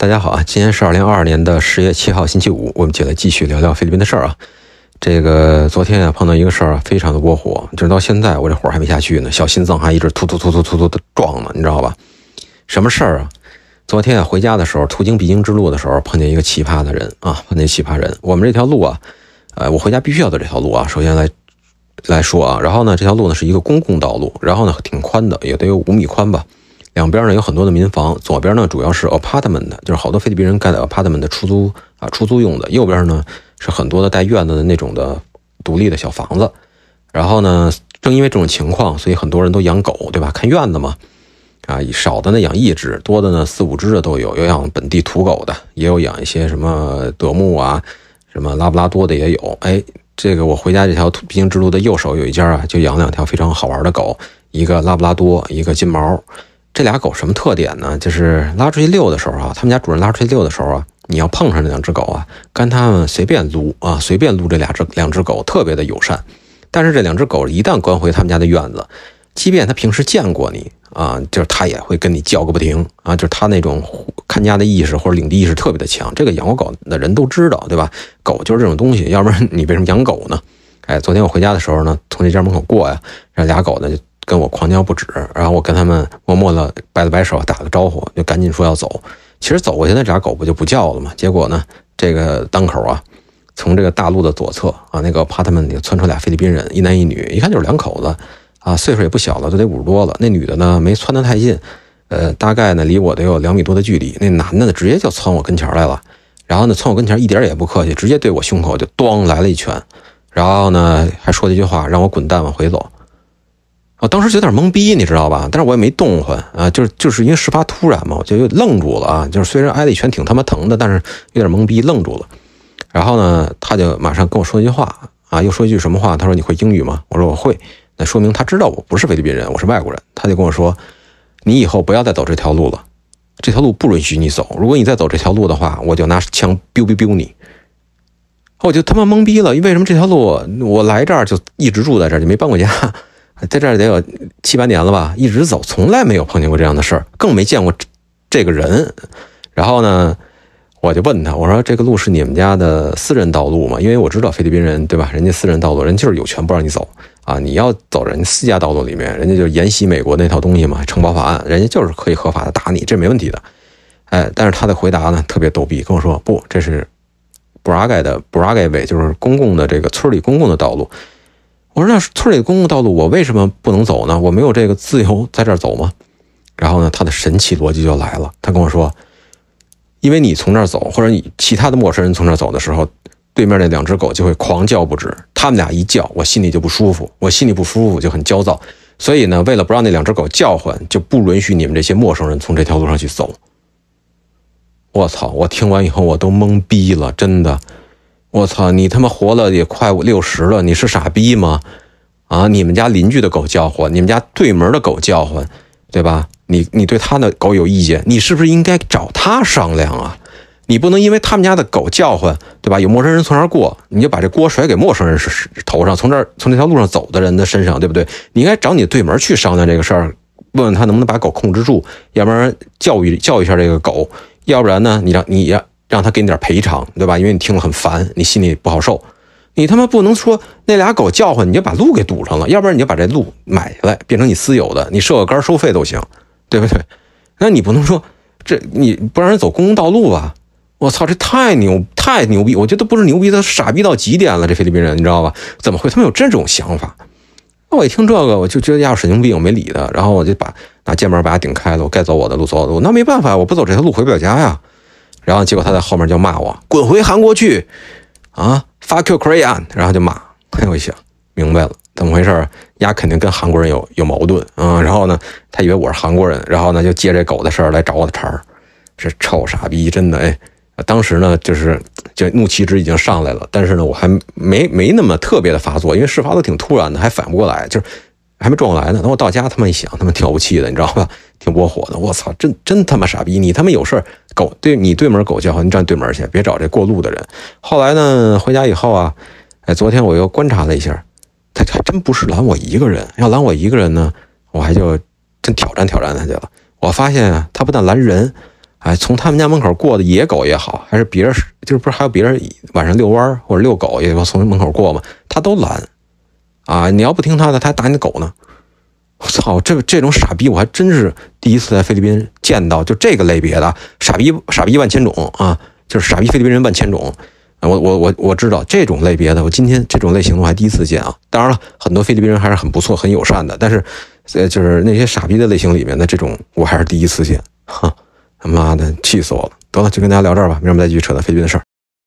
大家好啊！今天是二零二二年的十月七号星期五，我们接着继续聊聊菲律宾的事儿啊。这个昨天啊碰到一个事儿啊，非常的窝火，就是到现在我这火还没下去呢，小心脏还一直突突突突突突的撞呢，你知道吧？什么事儿啊？昨天啊回家的时候，途经必经之路的时候，碰见一个奇葩的人啊，碰见奇葩人。我们这条路啊，呃，我回家必须要走这条路啊。首先来来说啊，然后呢，这条路呢是一个公共道路，然后呢挺宽的，也得有五米宽吧。两边呢有很多的民房，左边呢主要是 apartment，就是好多菲律宾人盖的 apartment 的出租啊，出租用的。右边呢是很多的带院子的那种的独立的小房子。然后呢，正因为这种情况，所以很多人都养狗，对吧？看院子嘛，啊，少的呢养一只，多的呢四五只的都有。有养本地土狗的，也有养一些什么德牧啊、什么拉布拉多的也有。哎，这个我回家这条必经之路的右手有一家啊，就养两条非常好玩的狗，一个拉布拉多，一个金毛。这俩狗什么特点呢？就是拉出去遛的时候啊，他们家主人拉出去遛的时候啊，你要碰上那两只狗啊，跟他们随便撸啊，随便撸这俩只两只狗特别的友善。但是这两只狗一旦关回他们家的院子，即便它平时见过你啊，就是它也会跟你叫个不停啊，就是它那种看家的意识或者领地意识特别的强。这个养过狗的人都知道，对吧？狗就是这种东西，要不然你为什么养狗呢？哎，昨天我回家的时候呢，从这家门口过呀，让俩狗呢就。跟我狂叫不止，然后我跟他们默默的摆了摆手，打个招呼，就赶紧说要走。其实走过去那俩狗不就不叫了吗？结果呢，这个当口啊，从这个大路的左侧啊，那个怕他们就窜出俩菲律宾人，一男一女，一看就是两口子啊，岁数也不小了，就得五十多了。那女的呢，没窜得太近，呃，大概呢离我得有两米多的距离。那男的呢，直接就窜我跟前来了，然后呢，窜我跟前一点也不客气，直接对我胸口就咚来了一拳，然后呢，还说了一句话，让我滚蛋，往回走。我当时就有点懵逼，你知道吧？但是我也没动换啊，就是就是因为事发突然嘛，我就愣住了啊。就是虽然挨了一拳挺他妈疼的，但是有点懵逼，愣住了。然后呢，他就马上跟我说一句话啊，又说一句什么话？他说你会英语吗？我说我会。那说明他知道我不是菲律宾人，我是外国人。他就跟我说，你以后不要再走这条路了，这条路不允许你走。如果你再走这条路的话，我就拿枪 biu biu biu 你。我就他妈懵逼了，为什么这条路我来这儿就一直住在这儿就没搬过家？在这儿得有七八年了吧，一直走，从来没有碰见过这样的事儿，更没见过这个人。然后呢，我就问他，我说：“这个路是你们家的私人道路吗？”因为我知道菲律宾人，对吧？人家私人道路，人就是有权不让你走啊！你要走人家私家道路里面，人家就沿袭美国那套东西嘛，承包法案，人家就是可以合法的打你，这没问题的。哎，但是他的回答呢，特别逗逼，跟我说：“不，这是布拉盖的布拉盖委，就是公共的这个村里公共的道路。”我说：“那村里公共道路，我为什么不能走呢？我没有这个自由在这儿走吗？”然后呢，他的神奇逻辑就来了。他跟我说：“因为你从这儿走，或者你其他的陌生人从这儿走的时候，对面那两只狗就会狂叫不止。他们俩一叫，我心里就不舒服，我心里不舒服就很焦躁。所以呢，为了不让那两只狗叫唤，就不允许你们这些陌生人从这条路上去走。”我操！我听完以后我都懵逼了，真的。我操！你他妈活了也快五六十了，你是傻逼吗？啊！你们家邻居的狗叫唤，你们家对门的狗叫唤，对吧？你你对他的狗有意见，你是不是应该找他商量啊？你不能因为他们家的狗叫唤，对吧？有陌生人从那儿过，你就把这锅甩给陌生人头上，从这儿从那条路上走的人的身上，对不对？你应该找你对门去商量这个事儿，问问他能不能把狗控制住，要不然教育教育一下这个狗，要不然呢，你让你让。让他给你点赔偿，对吧？因为你听了很烦，你心里不好受，你他妈不能说那俩狗叫唤你就把路给堵上了，要不然你就把这路买下来变成你私有的，你设个杆收费都行，对不对？那你不能说这你不让人走公共道路吧？我操，这太牛太牛逼！我觉得不是牛逼，他傻逼到极点了。这菲律宾人你知道吧？怎么会他们有这种想法？我一听这个我就觉得家伙神经病，我没理他。然后我就把拿肩膀把他顶开了，我该走我的路走，我的路。那没办法，我不走这条路回不了家呀。然后结果他在后面就骂我滚回韩国去，啊，fuck you，crayon，然后就骂。哎，我一想明白了，怎么回事？丫肯定跟韩国人有有矛盾啊。然后呢，他以为我是韩国人，然后呢就借这狗的事儿来找我的茬儿。这臭傻逼，真的哎。当时呢就是就怒气值已经上来了，但是呢我还没没那么特别的发作，因为事发的挺突然的，还反不过来，就是还没转过来呢。等我到家他们一想，他们调不气的，你知道吧？挺窝火的，我操，真真他妈傻逼！你他妈有事儿，狗对你对门狗叫，你站对门去，别找这过路的人。后来呢，回家以后啊，哎，昨天我又观察了一下，他还真不是拦我一个人，要拦我一个人呢，我还就真挑战挑战他去了。我发现他不但拦人，哎，从他们家门口过的野狗也好，还是别人，就是不是还有别人晚上遛弯或者遛狗也从门口过嘛，他都拦，啊，你要不听他的，他还打你的狗呢。我操，这这种傻逼我还真是第一次在菲律宾见到，就这个类别的傻逼，傻逼万千种啊！就是傻逼菲律宾人万千种。我我我我知道这种类别的，我今天这种类型的我还第一次见啊。当然了，很多菲律宾人还是很不错、很友善的，但是呃，就是那些傻逼的类型里面的这种，我还是第一次见。哈，他妈的，气死我了！得了，就跟大家聊这儿吧，明们再继续扯到菲律宾的事儿。